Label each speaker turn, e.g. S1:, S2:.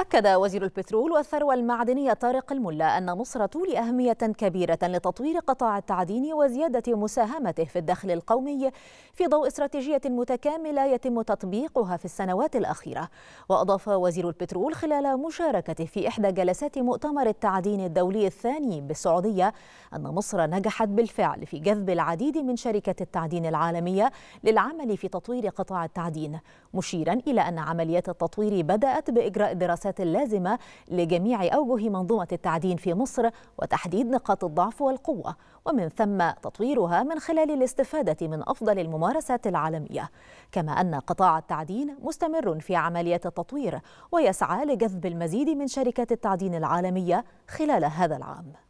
S1: أكد وزير البترول والثروة المعدنية طارق الملا أن مصر تولي أهمية كبيرة لتطوير قطاع التعدين وزيادة مساهمته في الدخل القومي في ضوء استراتيجية متكاملة يتم تطبيقها في السنوات الأخيرة وأضاف وزير البترول خلال مشاركته في إحدى جلسات مؤتمر التعدين الدولي الثاني بالسعودية أن مصر نجحت بالفعل في جذب العديد من شركات التعدين العالمية للعمل في تطوير قطاع التعدين مشيرا إلى أن عمليات التطوير بدأت بإجراء دراسة الدراسات اللازمة لجميع أوجه منظومة التعدين في مصر وتحديد نقاط الضعف والقوة ومن ثم تطويرها من خلال الاستفادة من أفضل الممارسات العالمية كما أن قطاع التعدين مستمر في عملية التطوير ويسعى لجذب المزيد من شركات التعدين العالمية خلال هذا العام